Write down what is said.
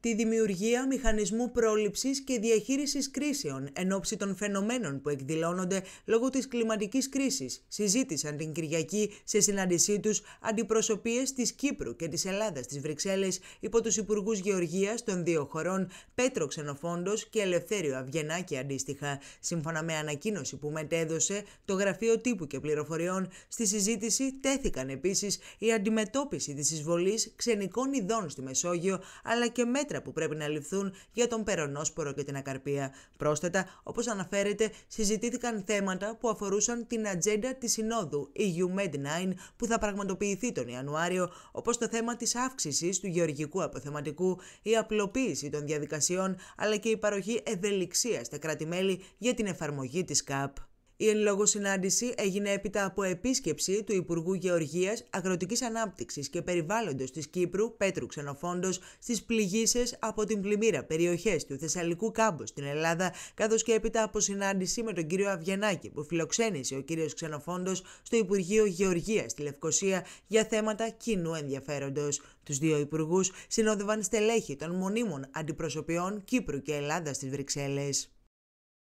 τη δημιουργία μηχανισμού πρόληψης και διαχείρισης κρίσεων εν ώψη των φαινομένων που εκδηλώνονται λόγω της κλιματικής κρίσης, συζήτησαν την Κυριακή σε συνάντησή τους αντιπροσωπείες της Κύπρου και της Ελλάδας της Βρυξέλλες υπό τους Υπουργούς Γεωργίας των δύο χωρών Πέτρο Ξενοφόντος και Ελευθέριο Αυγενάκη αντίστοιχα, σύμφωνα με ανακοίνωση που μετέδωσε το Γραφείο Τύπου και Πληροφοριών. Στη συζήτηση τέθηκαν επίσης η αντιμετώπιση της εισβολής ξενικών ειδών στη Μεσόγειο αλλά και μέτρα που πρέπει να ληφθούν για τον περονόσπορο και την ακαρπία. Πρόσθετα, όπως αναφέρεται, συζητήθηκαν θέματα που αφορούσαν την ατζέντα της Συνόδου EU-Med9 που θα πραγματοποιηθεί τον Ιανουάριο, όπως το θέμα της αύξησης του γεωργικού αποθεματικού, η απλοποίηση των διαδικασιών αλλά και η παροχή ευελιξίας στα κράτη-μέλη για την εφαρμογή της ΚΑΠ. Η εν λόγω συνάντηση έγινε έπειτα από επίσκεψη του Υπουργού Γεωργίας, Αγροτικής Ανάπτυξης και Περιβάλλοντος της Κύπρου, Πέτρου Ξενοφόντος, στις πληγήσεις από την πλημμύρα περιοχές του Θεσσαλικού Κάμπου στην Ελλάδα, καθώς και έπειτα από συνάντηση με τον κύριο Αβγενάκη, που φιλοξένησε ο κύριος Ξενοφόντος στο Υπουργείο Γεωργίας στη Λευκοσία για θέματα κοινού ενδιαφέροντος. Τους δύο υπουργούς συνόδευαν στελέχη των μονίμων αντιπροσωπιών Κύπρου και Ελλάδας στις Βρυξέλλες.